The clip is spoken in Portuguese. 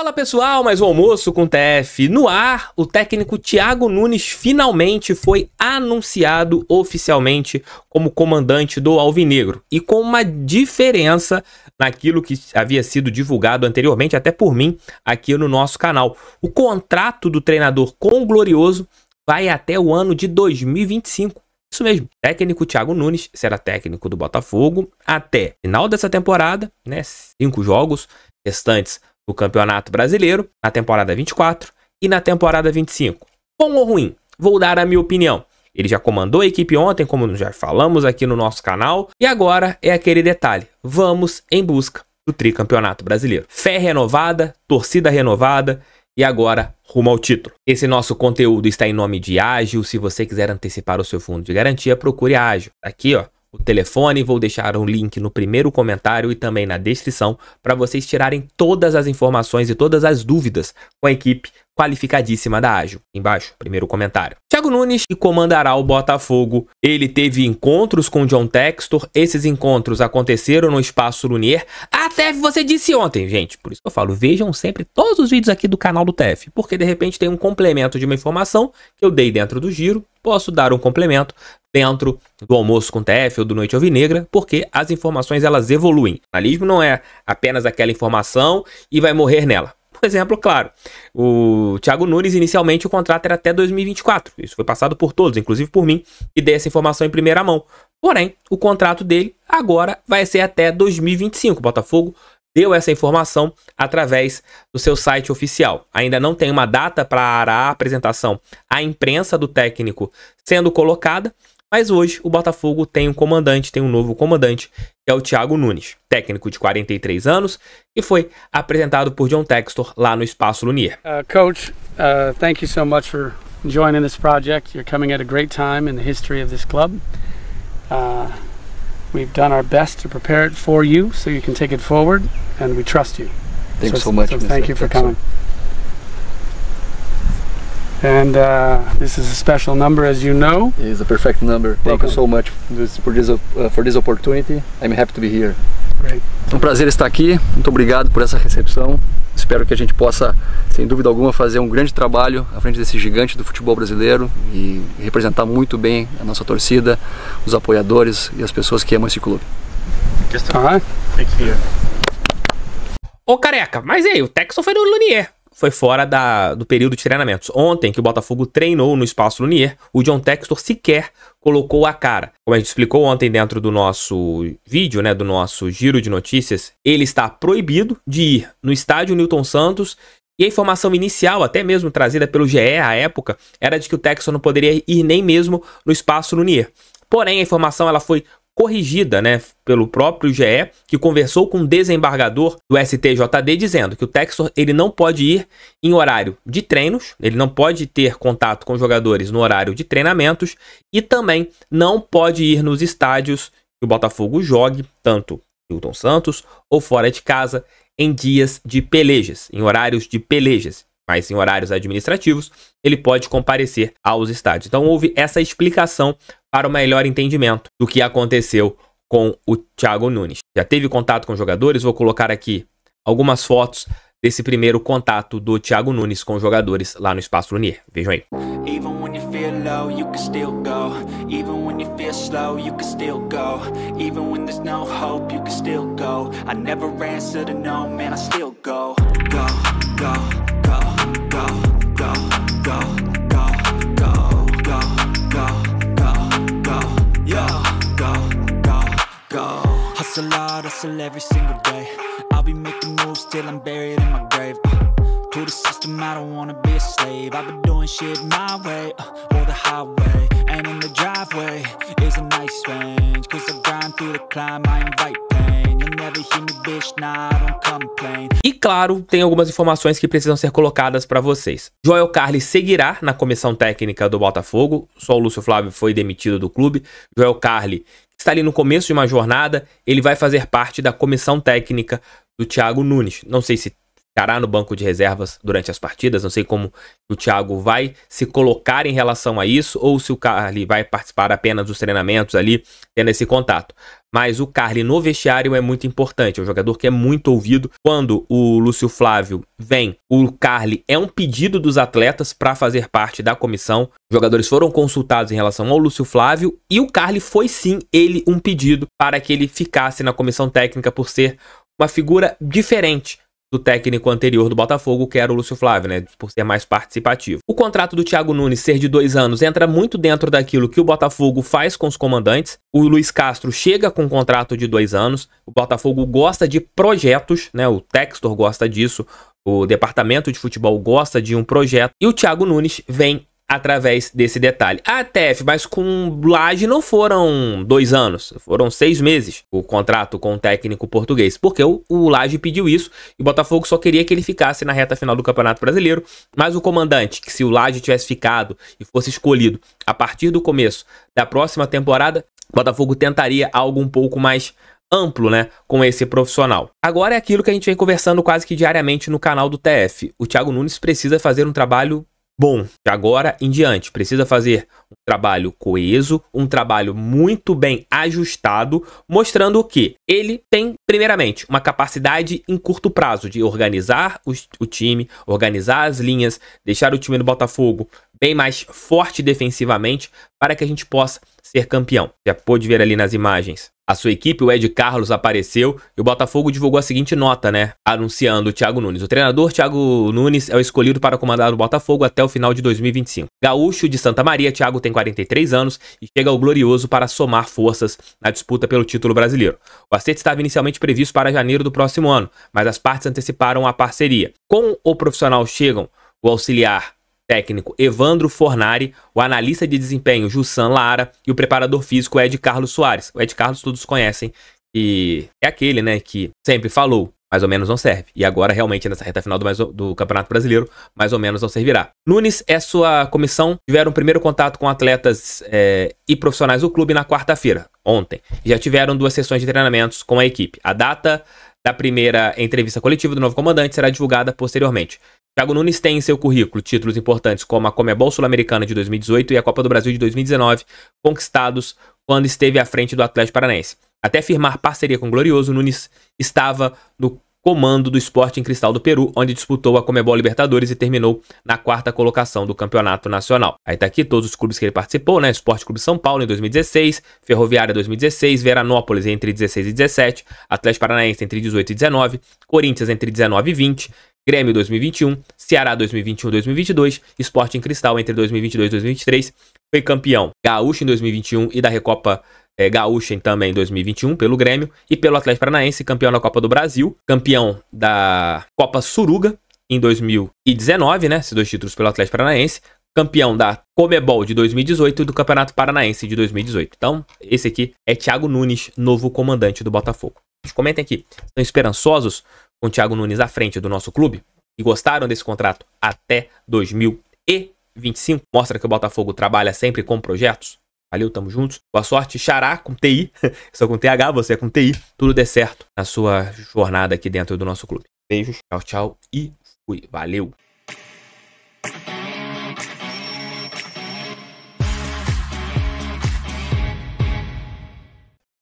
Fala pessoal, mais um almoço com o TF no ar. O técnico Thiago Nunes finalmente foi anunciado oficialmente como comandante do Alvinegro e com uma diferença naquilo que havia sido divulgado anteriormente, até por mim, aqui no nosso canal. O contrato do treinador com o Glorioso vai até o ano de 2025. Isso mesmo, o técnico Thiago Nunes será técnico do Botafogo até final dessa temporada, né? Cinco jogos restantes do Campeonato Brasileiro na temporada 24 e na temporada 25. Bom ou ruim? Vou dar a minha opinião. Ele já comandou a equipe ontem, como já falamos aqui no nosso canal, e agora é aquele detalhe: vamos em busca do tricampeonato brasileiro. Fé renovada, torcida renovada e agora rumo ao título. Esse nosso conteúdo está em nome de Ágil. Se você quiser antecipar o seu fundo de garantia, procure Ágil. Tá aqui, ó, o telefone, vou deixar um link no primeiro comentário e também na descrição para vocês tirarem todas as informações e todas as dúvidas com a equipe qualificadíssima da Ágil. Embaixo, primeiro comentário. Thiago Nunes, que comandará o Botafogo, ele teve encontros com John Textor. Esses encontros aconteceram no Espaço Lunier. A TF você disse ontem, gente. Por isso que eu falo, vejam sempre todos os vídeos aqui do canal do TF, porque de repente tem um complemento de uma informação que eu dei dentro do giro. Posso dar um complemento dentro do almoço com TF ou do Noite Alvinegra, porque as informações elas evoluem. O jornalismo não é apenas aquela informação e vai morrer nela. Um exemplo claro, o Thiago Nunes, inicialmente o contrato era até 2024. Isso foi passado por todos, inclusive por mim, que dei essa informação em primeira mão. Porém, o contrato dele agora vai ser até 2025. O Botafogo deu essa informação através do seu site oficial. Ainda não tem uma data para a apresentação à imprensa do técnico sendo colocada, mas hoje o Botafogo tem um comandante, tem um novo comandante é o Thiago Nunes, técnico de 43 anos, e foi apresentado por John Textor lá no Espaço Lunier. Uh, coach, uh, thank you so much for joining this project. You're coming at a great time in the history of this club. Uh, we've done our best to prepare it for you so you can take it forward, and we trust you. Thanks so, so much. So thank you for coming. And uh, this is a special number, as you know. It is a perfect number. Thank Welcome. you so much for this, uh, for this opportunity. I'm happy to be here. Great. É um prazer estar aqui. Muito obrigado por essa recepção. Espero que a gente possa, sem dúvida alguma, fazer um grande trabalho à frente desse gigante do futebol brasileiro e representar muito bem a nossa torcida, os apoiadores e as pessoas que amam esse clube. uh -huh. Ô careca, mas e aí, o Texon foi do Lunier foi fora da, do período de treinamentos. Ontem, que o Botafogo treinou no espaço Lunier, o John Textor sequer colocou a cara. Como a gente explicou ontem dentro do nosso vídeo, né, do nosso giro de notícias, ele está proibido de ir no estádio Newton Santos e a informação inicial, até mesmo trazida pelo GE à época, era de que o Textor não poderia ir nem mesmo no espaço Lunier. Porém, a informação ela foi corrigida né, pelo próprio GE, que conversou com o desembargador do STJD dizendo que o Texor ele não pode ir em horário de treinos, ele não pode ter contato com jogadores no horário de treinamentos e também não pode ir nos estádios que o Botafogo jogue, tanto Hilton Santos ou fora de casa, em dias de pelejas, em horários de pelejas mas em horários administrativos, ele pode comparecer aos estádios. Então houve essa explicação para o melhor entendimento do que aconteceu com o Thiago Nunes. Já teve contato com jogadores, vou colocar aqui algumas fotos desse primeiro contato do Thiago Nunes com jogadores lá no Espaço Lunier. Vejam aí. Even a lot, hustle every single day I'll be making moves till I'm buried in my grave uh, To the system, I don't wanna be a slave I've been doing shit my way, uh, or the highway And in the driveway is a nice range Cause I grind through the climb, I invite E claro, tem algumas informações que precisam ser colocadas para vocês. Joel Carli seguirá na comissão técnica do Botafogo, só o Lúcio Flávio foi demitido do clube. Joel Carli está ali no começo de uma jornada, ele vai fazer parte da comissão técnica do Thiago Nunes. Não sei se ficará no banco de reservas durante as partidas, não sei como o Thiago vai se colocar em relação a isso ou se o Carli vai participar apenas dos treinamentos ali, tendo esse contato mas o Carly no vestiário é muito importante. É um jogador que é muito ouvido. Quando o Lúcio Flávio vem, o Carly é um pedido dos atletas para fazer parte da comissão. Os jogadores foram consultados em relação ao Lúcio Flávio e o Carly foi sim ele um pedido para que ele ficasse na comissão técnica por ser uma figura diferente do técnico anterior do Botafogo, que era o Lúcio Flávio, né, por ser mais participativo. O contrato do Thiago Nunes ser de dois anos entra muito dentro daquilo que o Botafogo faz com os comandantes. O Luiz Castro chega com um contrato de dois anos. O Botafogo gosta de projetos, né, o Textor gosta disso. O departamento de futebol gosta de um projeto e o Thiago Nunes vem através desse detalhe. Ah, TF, mas com Laje não foram dois anos, foram seis meses o contrato com o técnico português, porque o, o Laje pediu isso e o Botafogo só queria que ele ficasse na reta final do Campeonato Brasileiro, mas o comandante, que se o Laje tivesse ficado e fosse escolhido a partir do começo da próxima temporada, o Botafogo tentaria algo um pouco mais amplo, né, com esse profissional. Agora é aquilo que a gente vem conversando quase que diariamente no canal do TF. O Thiago Nunes precisa fazer um trabalho bom de agora em diante. Precisa fazer um trabalho coeso, um trabalho muito bem ajustado, mostrando que ele tem, primeiramente, uma capacidade em curto prazo de organizar o time, organizar as linhas, deixar o time do Botafogo bem mais forte defensivamente para que a gente possa ser campeão. Já pôde ver ali nas imagens a sua equipe, o Ed Carlos, apareceu e o Botafogo divulgou a seguinte nota, né? Anunciando o Thiago Nunes. O treinador Thiago Nunes é o escolhido para comandar o Botafogo até o final de 2025. Gaúcho de Santa Maria, Thiago tem 43 anos e chega ao Glorioso para somar forças na disputa pelo título brasileiro. O acerto estava inicialmente previsto para janeiro do próximo ano, mas as partes anteciparam a parceria. Com o profissional chegam o auxiliar técnico Evandro Fornari, o analista de desempenho Jussan Lara e o preparador físico Ed Carlos Soares. O Ed Carlos todos conhecem e é aquele, né, que sempre falou, mais ou menos não serve. E agora, realmente, nessa reta final do, do, Campeonato Brasileiro, mais ou menos não servirá. Nunes e é sua comissão tiveram o primeiro contato com atletas é, e profissionais do clube na quarta-feira, ontem. E já tiveram duas sessões de treinamentos com a equipe. A data da primeira entrevista coletiva do novo comandante será divulgada posteriormente. Thiago Nunes tem em seu currículo títulos importantes como a Comebol Sul-Americana de 2018 e a Copa do Brasil de 2019, conquistados quando esteve à frente do Atlético Paranaense. Até firmar parceria com o Glorioso, Nunes estava no comando do em Cristal do Peru, onde disputou a Comebol Libertadores e terminou na quarta colocação do Campeonato Nacional. Aí tá aqui todos os clubes que ele participou, né? Esporte Clube São Paulo em 2016, Ferroviária 2016, Veranópolis entre 16 e 17, Atlético Paranaense entre 18 e 19, Corinthians entre 19 e 20, Grêmio 2021, Ceará 2021-2022, Esporte em Cristal entre 2022 e 2023, foi campeão gaúcho em 2021 e da Recopa é, Gaúcha também em 2021 pelo Grêmio e pelo Atlético Paranaense, campeão da Copa do Brasil, campeão da Copa Suruga em 2019, né, esses dois títulos pelo Atlético Paranaense, campeão da Comebol de 2018 e do Campeonato Paranaense de 2018. Então, esse aqui é Thiago Nunes, novo comandante do Botafogo. Comentem aqui, estão esperançosos com o Thiago Nunes à frente do nosso clube e gostaram desse contrato até 2025, mostra que o Botafogo trabalha sempre com projetos. Valeu, tamo juntos. Boa sorte, Xará com TI. Sou com TH, você é com TI. Tudo dê certo na sua jornada aqui dentro do nosso clube. Beijos, tchau, tchau e fui. Valeu.